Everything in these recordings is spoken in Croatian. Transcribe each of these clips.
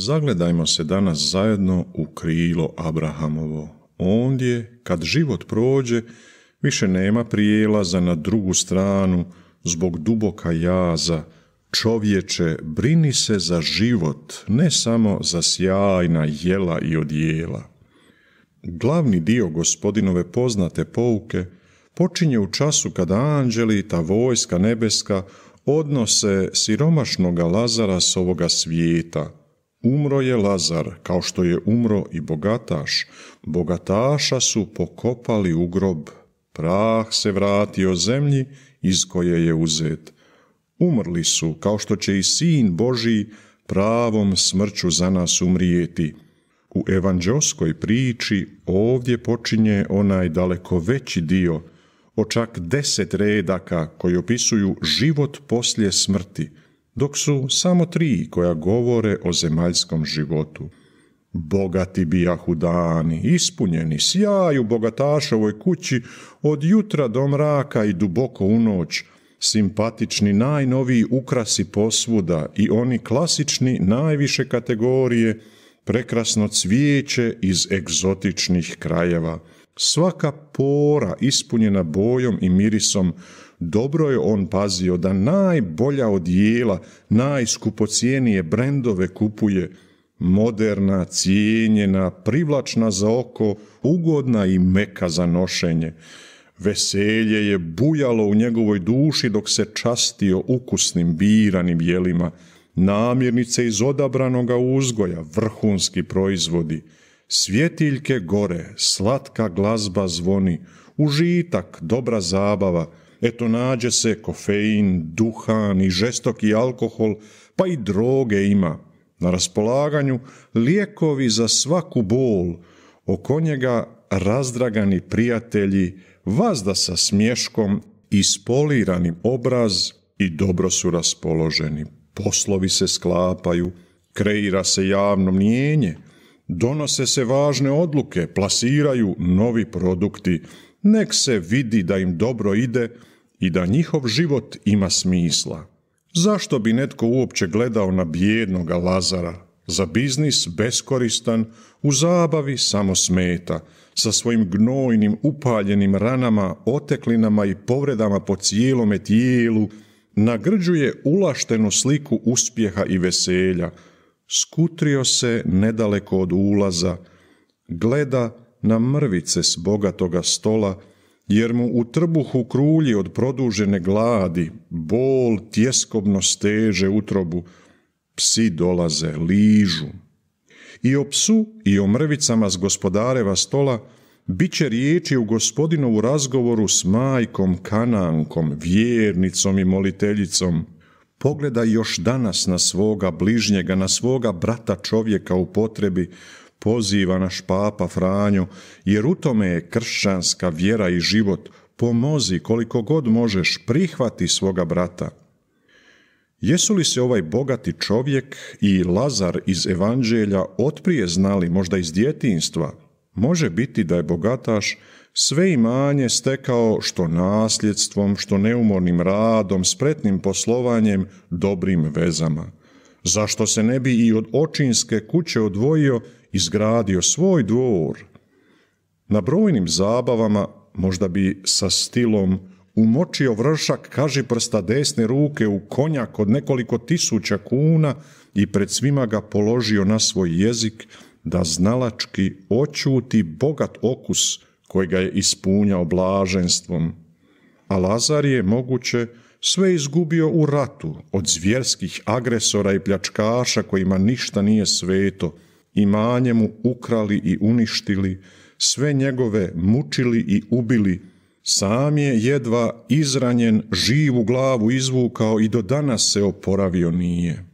Zagledajmo se danas zajedno u krilo Abrahamovo. Ondje, kad život prođe, više nema prijelaza na drugu stranu zbog duboka jaza. Čovječe, brini se za život, ne samo za sjajna jela i odjela. Glavni dio gospodinove poznate pouke počinje u času kada anđeli, ta vojska nebeska, odnose siromašnoga Lazara s ovoga svijeta – Umro je Lazar, kao što je umro i bogataš. Bogataša su pokopali u grob. Prah se vratio zemlji iz koje je uzet. Umrli su, kao što će i sin Božiji pravom smrću za nas umrijeti. U evanđelskoj priči ovdje počinje onaj daleko veći dio, o čak deset redaka koji opisuju život poslije smrti – dok su samo tri koja govore o zemaljskom životu. Bogati bijahu dani, ispunjeni, sjaju ovoj kući od jutra do mraka i duboko u noć, simpatični najnoviji ukrasi posvuda i oni klasični najviše kategorije, prekrasno cvijeće iz egzotičnih krajeva. Svaka pora ispunjena bojom i mirisom dobro je on pazio da najbolja jela, najskupocijenije brendove kupuje, moderna, cijenjena, privlačna za oko, ugodna i meka za nošenje. Veselje je bujalo u njegovoj duši dok se častio ukusnim biranim jelima, namirnice iz odabranoga uzgoja, vrhunski proizvodi. Svjetiljke gore, slatka glazba zvoni, užitak, dobra zabava – Eto nađe se kofein, duhan i žestoki alkohol, pa i droge ima. Na raspolaganju lijekovi za svaku bol, oko njega razdragani prijatelji, vazda sa smješkom, ispoliranim obraz i dobro su raspoloženi. Poslovi se sklapaju, kreira se javno mnijenje, donose se važne odluke, plasiraju novi produkti, nek se vidi da im dobro ide i da njihov život ima smisla. Zašto bi netko uopće gledao na bijednoga Lazara? Za biznis beskoristan, u zabavi samo smeta, sa svojim gnojnim upaljenim ranama, oteklinama i povredama po cijelome tijelu, nagrđuje ulaštenu sliku uspjeha i veselja, skutrio se nedaleko od ulaza, gleda na mrvice s bogatoga stola, jer mu u trbuhu krulji od produžene gladi, bol tjeskobno steže utrobu, psi dolaze, ližu. I o psu i o mrvicama s gospodareva stola bit će riječi u gospodinovu razgovoru s majkom, kanankom, vjernicom i moliteljicom – Pogleda još danas na svoga bližnjega, na svoga brata čovjeka u potrebi, poziva naš papa Franjo, jer u tome je kršćanska vjera i život. Pomozi koliko god možeš, prihvati svoga brata. Jesu li se ovaj bogati čovjek i Lazar iz Evanđelja otprije znali, možda iz djetinstva, Može biti da je bogataš sve imanje stekao što nasljedstvom, što neumornim radom, spretnim poslovanjem, dobrim vezama. Zašto se ne bi i od očinske kuće odvojio, izgradio svoj dvor? Na brojnim zabavama možda bi sa stilom umočio vršak kaži prsta desne ruke u konjak od nekoliko tisuća kuna i pred svima ga položio na svoj jezik, da znalački očuti bogat okus kojega je ispunjao blaženstvom. A Lazar je moguće sve izgubio u ratu od zvjerskih agresora i pljačkaša kojima ništa nije sveto, imanje mu ukrali i uništili, sve njegove mučili i ubili, sam je jedva izranjen živu glavu izvukao i do danas se oporavio nije.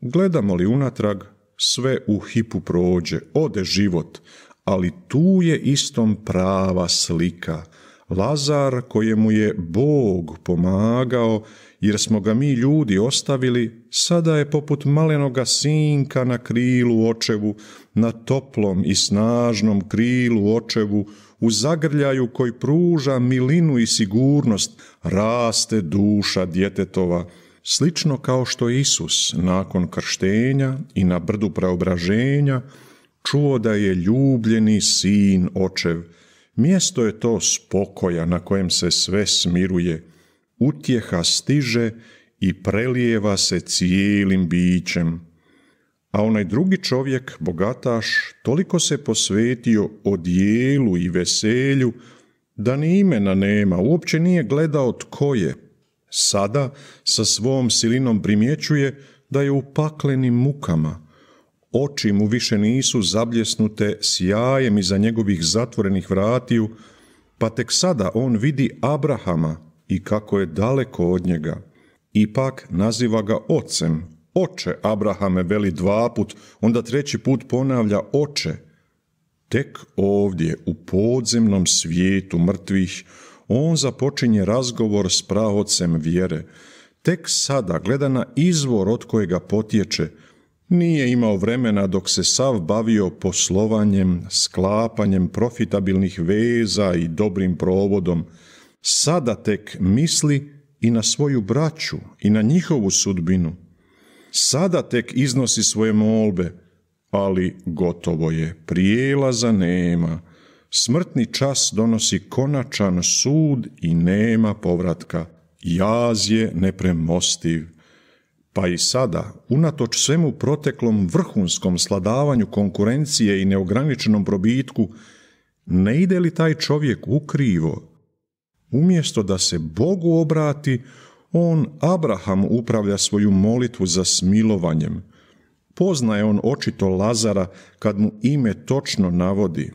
Gledamo li unatrag, sve u hipu prođe, ode život, ali tu je istom prava slika. Lazar kojemu je Bog pomagao, jer smo ga mi ljudi ostavili, sada je poput malenoga sinka na krilu očevu, na toplom i snažnom krilu očevu, u zagrljaju koji pruža milinu i sigurnost, raste duša djetetova, Slično kao što Isus nakon krštenja i na brdu preobraženja čuo da je ljubljeni sin očev, mjesto je to spokoja na kojem se sve smiruje, utjeha stiže i prelijeva se cijelim bićem. A onaj drugi čovjek, bogataš, toliko se posvetio jelu i veselju, da ni imena nema, uopće nije gledao tko je, Sada sa svom silinom primjećuje da je u paklenim mukama. Oči mu više nisu zabljesnute sjajem iza njegovih zatvorenih vratiju, pa tek sada on vidi Abrahama i kako je daleko od njega. Ipak naziva ga ocem. Oče Abrahame veli dva put, onda treći put ponavlja oče. Tek ovdje, u podzemnom svijetu mrtvih, on započinje razgovor s pravocem vjere. Tek sada gleda na izvor od kojega potječe. Nije imao vremena dok se sav bavio poslovanjem, sklapanjem profitabilnih veza i dobrim provodom. Sada tek misli i na svoju braću i na njihovu sudbinu. Sada tek iznosi svoje molbe, ali gotovo je, prijelaza nema smrtni čas donosi konačan sud i nema povratka. Jaz je nepremostiv. Pa i sada, unatoč svemu proteklom vrhunskom sladavanju konkurencije i neograničenom probitku, ne ide li taj čovjek u krivo? Umjesto da se Bogu obrati, on, Abraham, upravlja svoju molitvu za smilovanjem. Poznaje on očito Lazara kad mu ime točno navodi.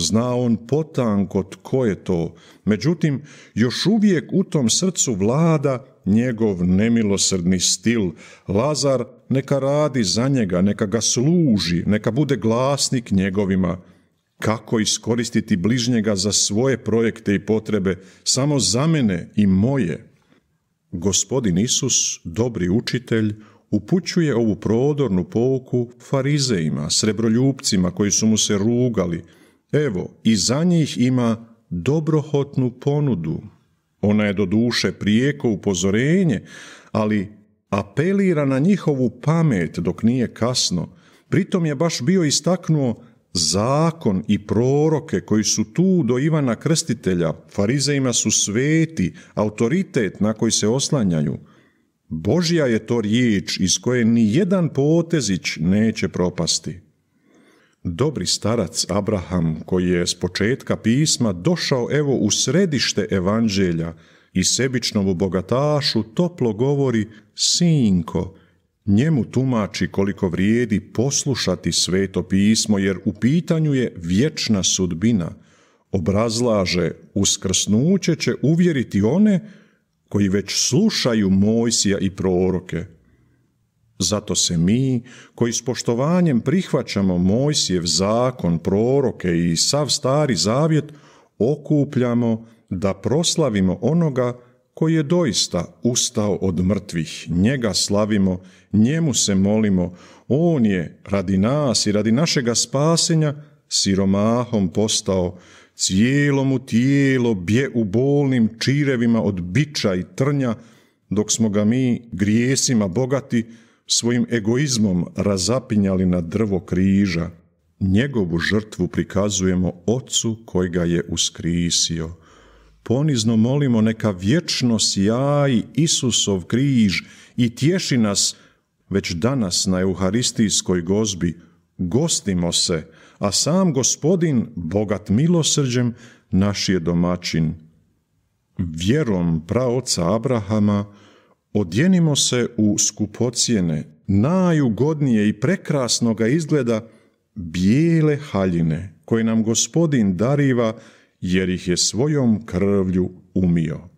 Zna on potanko tko je to. Međutim, još uvijek u tom srcu vlada njegov nemilosrdni stil. Lazar neka radi za njega, neka ga služi, neka bude glasnik njegovima. Kako iskoristiti bližnjega za svoje projekte i potrebe, samo za mene i moje. Gospodin Isus, dobri učitelj, upućuje ovu prodornu pouku farizejima, srebroljupcima koji su mu se rugali – Evo, i za njih ima dobrohotnu ponudu. Ona je do duše prijeko upozorenje, ali apelira na njihovu pamet dok nije kasno. Pritom je baš bio istaknuo zakon i proroke koji su tu do Ivana Krstitelja, farizejima su sveti, autoritet na koji se oslanjaju. Božja je to riječ iz koje ni jedan potezić neće propasti dobri starac Abraham koji je s početka pisma došao evo u središte evanđelja i sebičnom bogatašu toplo govori sinko, njemu tumači koliko vrijedi poslušati sveto pismo jer u pitanju je vječna sudbina, obrazlaže uskrsnuće će uvjeriti one koji već slušaju Mojsija i proroke zato se mi, koji s poštovanjem prihvaćamo Mojsijev zakon, proroke i sav stari zavjet, okupljamo da proslavimo onoga koji je doista ustao od mrtvih. Njega slavimo, njemu se molimo, on je radi nas i radi našega spasenja siromahom postao, cijelo mu tijelo bje u bolnim čirevima od bića i trnja, dok smo ga mi grijesima bogati, svojim egoizmom razapinjali na drvo križa, njegovu žrtvu prikazujemo Ocu koji ga je uskrisio. Ponizno molimo neka vječno sjaji Isusov križ i tješi nas već danas na euharistijskoj gozbi. Gostimo se, a sam gospodin, bogat milosrđem, naš je domaćin. Vjerom praoca Abrahama, Odjenimo se u skupocijene, najugodnije i prekrasnoga izgleda bijele haljine koje nam gospodin dariva jer ih je svojom krvlju umio.